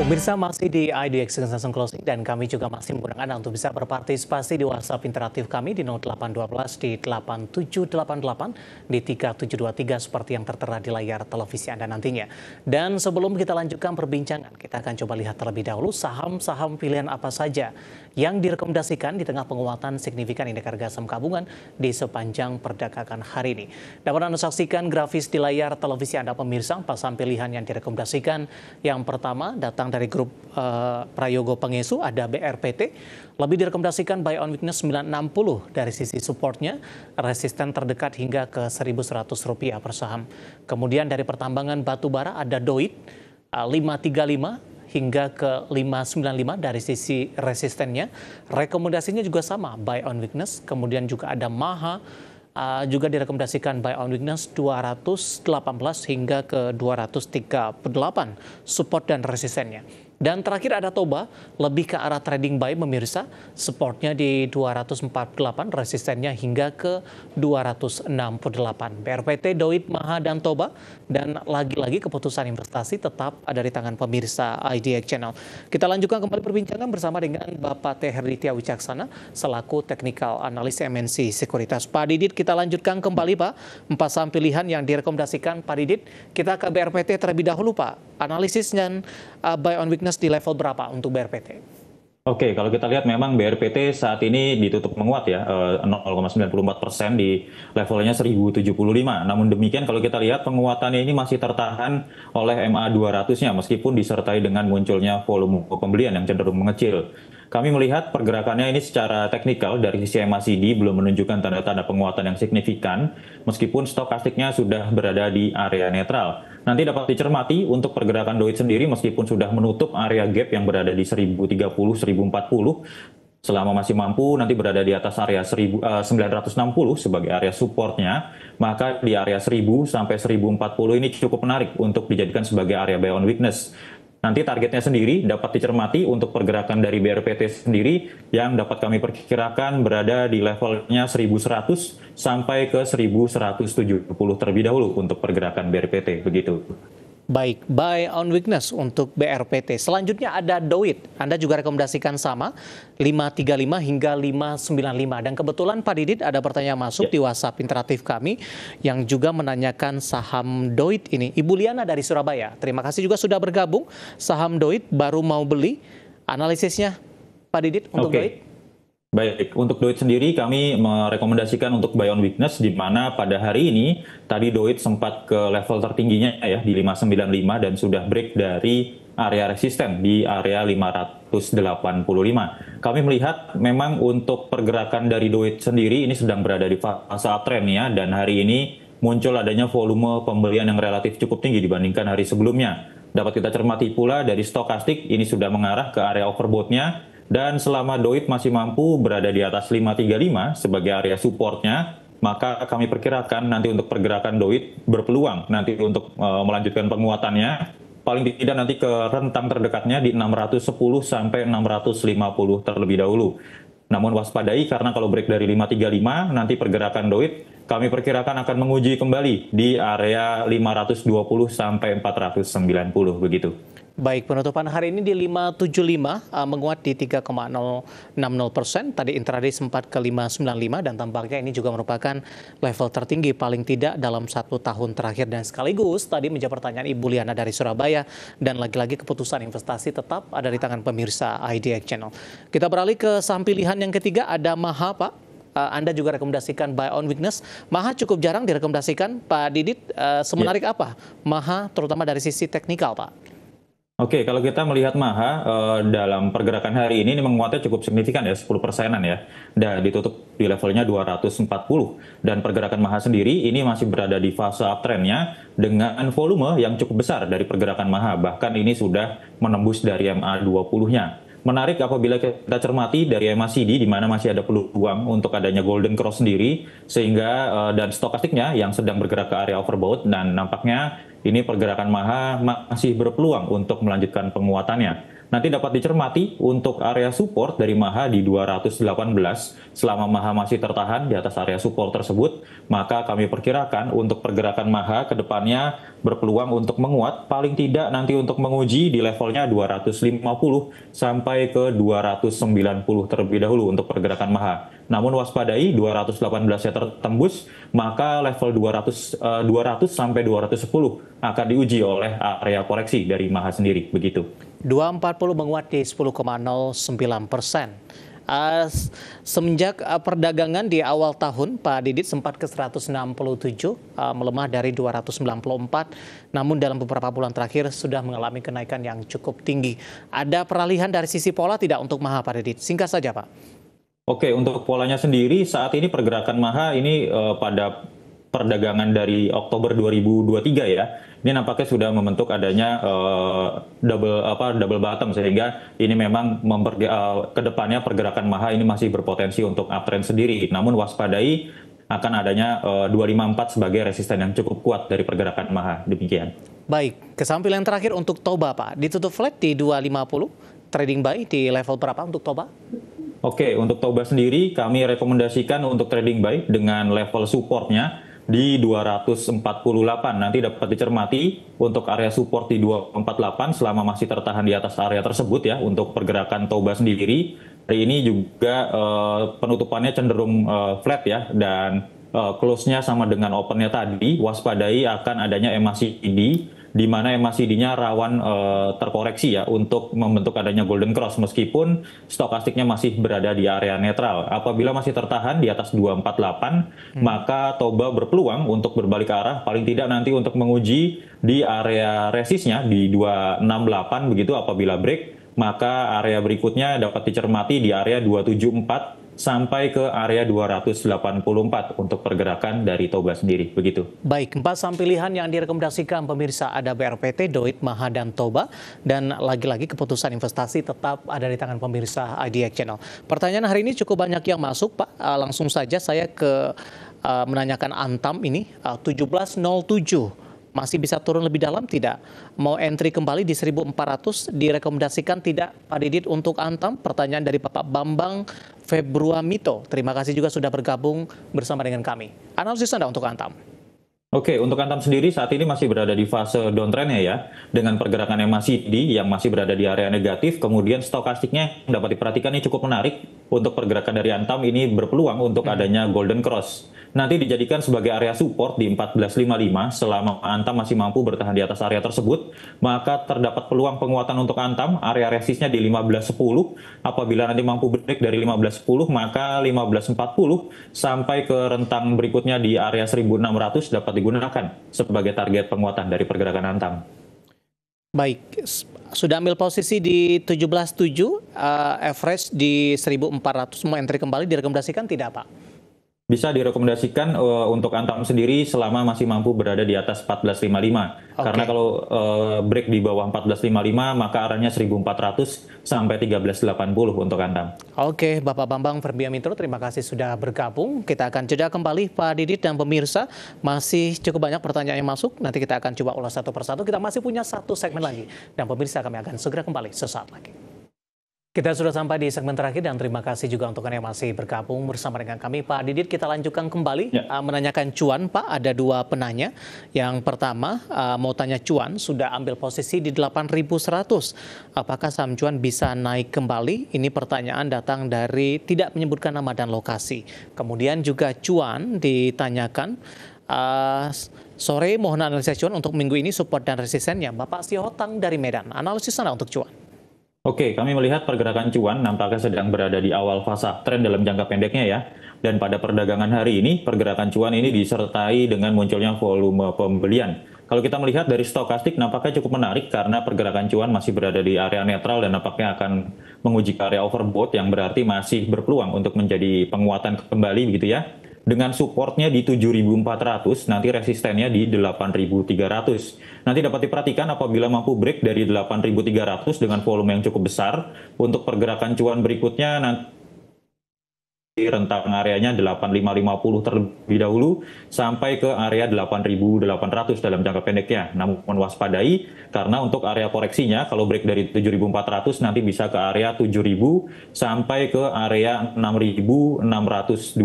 Pemirsa masih di ID Extension Closing dan kami juga masih menggunakan Anda untuk bisa berpartisipasi di WhatsApp interaktif kami di 0812 di 8788 di 3723 seperti yang tertera di layar televisi Anda nantinya. Dan sebelum kita lanjutkan perbincangan, kita akan coba lihat terlebih dahulu saham-saham pilihan apa saja yang direkomendasikan di tengah penguatan signifikan indeks harga saham gabungan di sepanjang perdagangan hari ini. Dapat Anda saksikan grafis di layar televisi Anda pemirsa, pasang saham pilihan yang direkomendasikan. Yang pertama datang sekarang dari grup uh, Prayogo Pengesu ada BRPT. Lebih direkomendasikan buy on weakness 960 dari sisi supportnya, resisten terdekat hingga ke 1.100 rupiah per saham. Kemudian dari pertambangan batu bara ada DOIT uh, eh, 535 hingga ke 595 dari sisi resistennya. Rekomendasinya juga sama, buy on weakness. Kemudian juga ada MAHA uh, juga direkomendasikan by on weakness 218 hingga ke 238 support dan resistennya. Dan terakhir ada Toba, lebih ke arah trading buy memirsa, supportnya di 248, resistennya hingga ke 268. BRPT, Doit, Maha, dan Toba, dan lagi-lagi keputusan investasi tetap ada di tangan pemirsa IDX Channel. Kita lanjutkan kembali perbincangan bersama dengan Bapak Teherdi Tia Wicaksana, selaku teknikal analis MNC Sekuritas. Pak Didit, kita lanjutkan kembali Pak, empat saham pilihan yang direkomendasikan Pak Didit. Kita ke BRPT terlebih dahulu Pak analisis dan uh, buy on weakness di level berapa untuk BRPT? Oke, kalau kita lihat memang BRPT saat ini ditutup menguat ya, 0,94 eh, persen di levelnya 1075. Namun demikian kalau kita lihat penguatannya ini masih tertahan oleh MA 200-nya meskipun disertai dengan munculnya volume pembelian yang cenderung mengecil. Kami melihat pergerakannya ini secara teknikal dari sisi MACD belum menunjukkan tanda-tanda penguatan yang signifikan, meskipun stokastiknya sudah berada di area netral. Nanti dapat dicermati untuk pergerakan Doit sendiri meskipun sudah menutup area gap yang berada di 1030-1040, selama masih mampu nanti berada di atas area 1960 eh, sebagai area supportnya, maka di area 1000 sampai 1040 ini cukup menarik untuk dijadikan sebagai area buy on weakness nanti targetnya sendiri dapat dicermati untuk pergerakan dari BRPT sendiri yang dapat kami perkirakan berada di levelnya 1100 sampai ke 1170 terlebih dahulu untuk pergerakan BRPT begitu baik buy on weakness untuk BRPT. Selanjutnya ada DOIT. Anda juga rekomendasikan sama 535 hingga 595. Dan kebetulan Pak Didit ada pertanyaan masuk ya. di WhatsApp interaktif kami yang juga menanyakan saham DOIT ini. Ibu Liana dari Surabaya. Terima kasih juga sudah bergabung. Saham DOIT baru mau beli. Analisisnya Pak Didit untuk okay. DOIT. Baik, untuk Doit sendiri kami merekomendasikan untuk buy on weakness di mana pada hari ini tadi Doit sempat ke level tertingginya ya di 595 dan sudah break dari area resisten di area 585. Kami melihat memang untuk pergerakan dari Doit sendiri ini sedang berada di fase uptrend ya dan hari ini muncul adanya volume pembelian yang relatif cukup tinggi dibandingkan hari sebelumnya. Dapat kita cermati pula dari stokastik ini sudah mengarah ke area overboughtnya dan selama Doit masih mampu berada di atas 535 sebagai area supportnya, maka kami perkirakan nanti untuk pergerakan Doit berpeluang nanti untuk uh, melanjutkan penguatannya paling tidak nanti ke rentang terdekatnya di 610 sampai 650 terlebih dahulu. Namun waspadai karena kalau break dari 535 nanti pergerakan Doit kami perkirakan akan menguji kembali di area 520 sampai 490 begitu. Baik, penutupan hari ini di 575 uh, eh, menguat di 3,060 persen. Tadi intraday sempat ke 595 dan tampaknya ini juga merupakan level tertinggi paling tidak dalam satu tahun terakhir. Dan sekaligus tadi menjawab pertanyaan Ibu Liana dari Surabaya dan lagi-lagi keputusan investasi tetap ada di tangan pemirsa IDX Channel. Kita beralih ke saham pilihan yang ketiga ada Maha Pak. Uh, Anda juga rekomendasikan buy on weakness. Maha cukup jarang direkomendasikan, Pak Didit. Uh, semenarik yeah. apa Maha, terutama dari sisi teknikal, Pak? Oke, kalau kita melihat Maha uh, dalam pergerakan hari ini, ini menguatnya cukup signifikan ya, 10 persenan ya. Dan ditutup di levelnya 240. Dan pergerakan Maha sendiri ini masih berada di fase uptrendnya dengan volume yang cukup besar dari pergerakan Maha. Bahkan ini sudah menembus dari MA20-nya menarik apabila kita cermati dari MACD di mana masih ada peluang untuk adanya golden cross sendiri sehingga uh, dan stokastiknya yang sedang bergerak ke area overbought dan nampaknya ini pergerakan maha masih berpeluang untuk melanjutkan penguatannya. Nanti dapat dicermati untuk area support dari MAHA di 218 selama MAHA masih tertahan di atas area support tersebut, maka kami perkirakan untuk pergerakan MAHA ke depannya berpeluang untuk menguat paling tidak nanti untuk menguji di levelnya 250 sampai ke 290 terlebih dahulu untuk pergerakan MAHA. Namun waspadai 218 ya tertembus, maka level 200 uh, 200 sampai 210 akan diuji oleh area koreksi dari Maha sendiri begitu. 240 menguat di 10,09 persen. Uh, semenjak uh, perdagangan di awal tahun Pak Didit sempat ke 167 uh, eh, melemah dari 294 namun dalam beberapa bulan terakhir sudah mengalami kenaikan yang cukup tinggi. Ada peralihan dari sisi pola tidak untuk Maha Pak Didit? Singkat saja Pak. Oke, untuk polanya sendiri saat ini pergerakan MAHA ini uh, pada perdagangan dari Oktober 2023 ya. Ini nampaknya sudah membentuk adanya uh, double apa double bottom sehingga ini memang memperge, uh, eh, kedepannya pergerakan MAHA ini masih berpotensi untuk uptrend sendiri. Namun waspadai akan adanya uh, 254 sebagai resisten yang cukup kuat dari pergerakan MAHA. Demikian. Baik, kesampil yang terakhir untuk Toba Pak. Ditutup flat di 250, trading buy di level berapa untuk Toba? Oke, untuk Toba sendiri kami rekomendasikan untuk trading buy dengan level supportnya di 248. Nanti dapat dicermati untuk area support di 248 selama masih tertahan di atas area tersebut ya untuk pergerakan Toba sendiri. Hari ini juga uh, penutupannya cenderung uh, flat ya dan uh, close-nya sama dengan open-nya tadi. Waspadai akan adanya MACD di mana MACD-nya rawan uh, terkoreksi ya untuk membentuk adanya golden cross meskipun stokastiknya masih berada di area netral. Apabila masih tertahan di atas 248, hmm. maka Toba berpeluang untuk berbalik arah paling tidak nanti untuk menguji di area resistnya di 268 begitu apabila break maka area berikutnya dapat dicermati di area 274 sampai ke area 284 untuk pergerakan dari Toba sendiri, begitu. Baik, empat saham pilihan yang direkomendasikan pemirsa ada BRPT, Doit, Maha, dan Toba, dan lagi-lagi keputusan investasi tetap ada di tangan pemirsa IDX Channel. Pertanyaan hari ini cukup banyak yang masuk, Pak. Eh, langsung saja saya ke eh, menanyakan Antam ini, 1707 eh, masih bisa turun lebih dalam tidak? Mau entry kembali di 1400 direkomendasikan tidak Pak Didit untuk Antam? Pertanyaan dari Bapak Bambang Februamito. Terima kasih juga sudah bergabung bersama dengan kami. Analisis Anda untuk Antam. Oke, untuk Antam sendiri saat ini masih berada di fase downtrend ya, dengan pergerakan MACD yang masih berada di area negatif, kemudian stokastiknya dapat diperhatikan ini cukup menarik untuk pergerakan dari Antam ini berpeluang untuk hmm. adanya golden cross. Nanti dijadikan sebagai area support di 1455 selama Antam masih mampu bertahan di atas area tersebut, maka terdapat peluang penguatan untuk Antam area resistnya di 1510. Apabila nanti mampu break dari 1510 maka 1540 sampai ke rentang berikutnya di area 1600 dapat digunakan sebagai target penguatan dari pergerakan antam. Baik, sudah ambil posisi di 17.7, uh, average di 1.400, mau entry kembali direkomendasikan tidak Pak? bisa direkomendasikan uh, untuk antam sendiri selama masih mampu berada di atas 1455. Okay. Karena kalau uh, break di bawah 1455 maka arahnya 1400 sampai 1380 untuk antam. Oke, okay, Bapak Bambang Ferbia Mitro terima kasih sudah bergabung. Kita akan jeda kembali Pak Didit dan pemirsa. Masih cukup banyak pertanyaan yang masuk. Nanti kita akan coba ulas satu persatu. Kita masih punya satu segmen lagi dan pemirsa kami akan segera kembali sesaat lagi. Kita sudah sampai di segmen terakhir dan terima kasih juga untuk yang masih bergabung bersama dengan kami Pak Didit. Kita lanjutkan kembali ya. uh, menanyakan cuan Pak. Ada dua penanya. Yang pertama uh, mau tanya cuan sudah ambil posisi di 8.100. Apakah saham cuan bisa naik kembali? Ini pertanyaan datang dari tidak menyebutkan nama dan lokasi. Kemudian juga cuan ditanyakan uh, sore mohon analisa cuan untuk minggu ini support dan resistennya Bapak Siotang dari Medan. Analisis sana untuk cuan. Oke, kami melihat pergerakan cuan nampaknya sedang berada di awal fase tren dalam jangka pendeknya ya. Dan pada perdagangan hari ini, pergerakan cuan ini disertai dengan munculnya volume pembelian. Kalau kita melihat dari stokastik nampaknya cukup menarik karena pergerakan cuan masih berada di area netral dan nampaknya akan menguji area overbought yang berarti masih berpeluang untuk menjadi penguatan kembali begitu ya dengan supportnya di 7.400, nanti resistennya di 8.300. Nanti dapat diperhatikan apabila mampu break dari 8.300 dengan volume yang cukup besar, untuk pergerakan cuan berikutnya nanti rentang areanya 8550 terlebih dahulu sampai ke area 8800 dalam jangka pendeknya. Namun waspadai karena untuk area koreksinya kalau break dari 7400 nanti bisa ke area 7000 sampai ke area 6625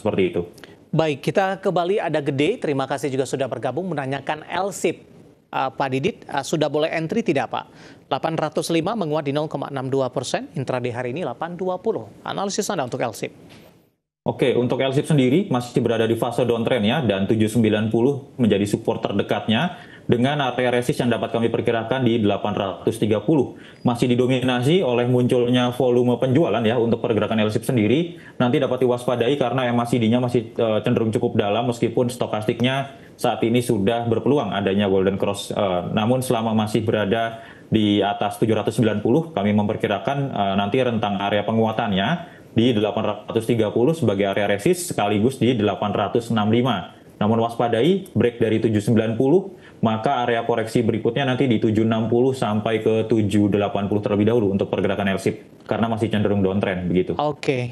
seperti itu. Baik, kita ke Bali ada Gede. Terima kasih juga sudah bergabung menanyakan LSIP. Uh, Pak Didit, uh, sudah boleh entry tidak Pak? 805 menguat di 0,62 persen, intraday hari ini 820. Analisis Anda untuk LSIP. Oke, untuk LSIP sendiri masih berada di fase downtrend ya, dan 790 menjadi support terdekatnya dengan area resist yang dapat kami perkirakan di 830. Masih didominasi oleh munculnya volume penjualan ya untuk pergerakan LSIP sendiri. Nanti dapat diwaspadai karena MACD-nya masih uh, cenderung cukup dalam meskipun stokastiknya saat ini sudah berpeluang adanya golden cross. Eh, namun selama masih berada di atas 790 kami memperkirakan uh, nanti rentang area penguatannya di 830 sebagai area resist sekaligus di 865. Namun waspadai break dari 790 maka area koreksi berikutnya nanti di 760 sampai ke 780 terlebih dahulu untuk pergerakan LSIP karena masih cenderung downtrend begitu. Oke. Okay.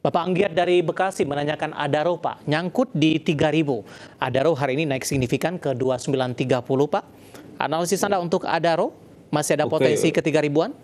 Bapak Anggiat dari Bekasi menanyakan Adaro Pak, nyangkut di 3000. Adaro hari ini naik signifikan ke 2930 Pak. Analisis Anda untuk Adaro? Masih ada potensi ketiga ribuan?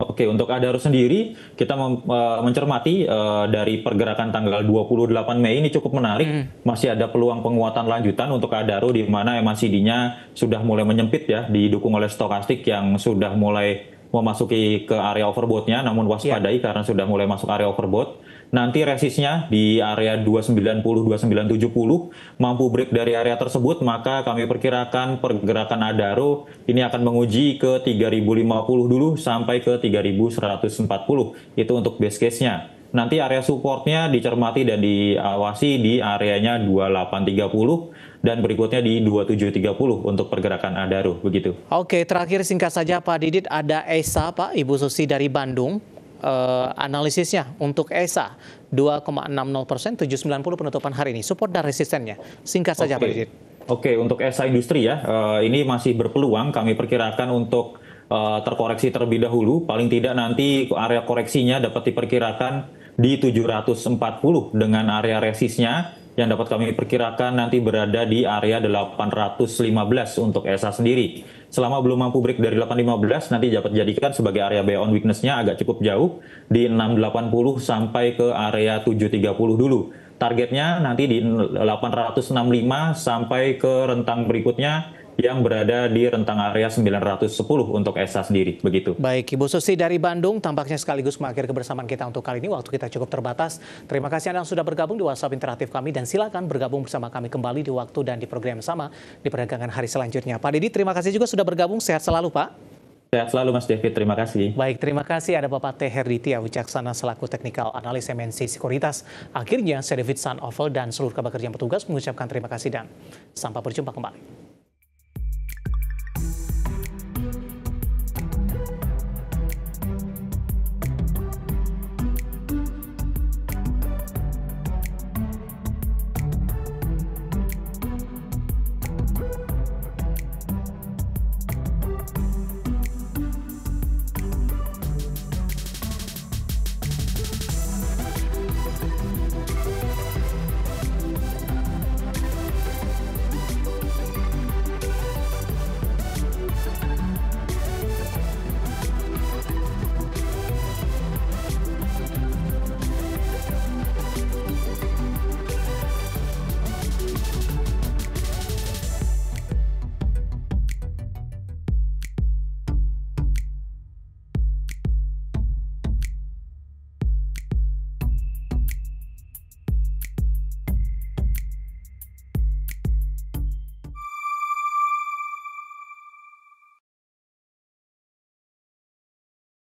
Oke, untuk Adaro sendiri kita mem, uh, mencermati uh, dari pergerakan tanggal 28 Mei ini cukup menarik. Mm. Masih ada peluang penguatan lanjutan untuk Adaro di mana MACD-nya sudah mulai menyempit ya, didukung oleh stokastik yang sudah mulai memasuki ke area overbought-nya namun ya. waspadai yeah. karena sudah mulai masuk area overbought. Nanti resistnya di area 290 2970 mampu break dari area tersebut, maka kami perkirakan pergerakan Adaro ini akan menguji ke 3050 dulu sampai ke 3140. Itu untuk base case-nya. Nanti area supportnya dicermati dan diawasi di areanya 2830 dan berikutnya di 2730 untuk pergerakan Adaro begitu. Oke, terakhir singkat saja Pak Didit ada Esa Pak, Ibu Susi dari Bandung uh, analisisnya untuk ESA 2,60 persen 790 penutupan hari ini support dan resistennya singkat saja Pak Oke untuk ESA industri ya uh, ini masih berpeluang kami perkirakan untuk uh, terkoreksi terlebih dahulu paling tidak nanti area koreksinya dapat diperkirakan di 740 dengan area resistnya yang dapat kami perkirakan nanti berada di area 815 untuk ESA sendiri. Selama belum mampu break dari 815 nanti dapat dijadikan sebagai area buy on weakness-nya agak cukup jauh di 680 sampai ke area 730 dulu. Targetnya nanti di 865 sampai ke rentang berikutnya yang berada di rentang area 910 untuk ESA sendiri, begitu. Baik, Ibu Susi dari Bandung, tampaknya sekaligus mengakhiri kebersamaan kita untuk kali ini. Waktu kita cukup terbatas. Terima kasih Anda sudah bergabung di WhatsApp interaktif kami dan silakan bergabung bersama kami kembali di waktu dan di program yang sama di perdagangan hari selanjutnya. Pak Didi, terima kasih juga sudah bergabung. Sehat selalu, Pak. Sehat selalu Mas David, terima kasih. Baik, terima kasih ada Bapak T. Herditya Wicaksana selaku teknikal analis MNC Sekuritas. Akhirnya, saya David Sanovel dan seluruh kabar kerja petugas mengucapkan terima kasih dan sampai berjumpa kembali.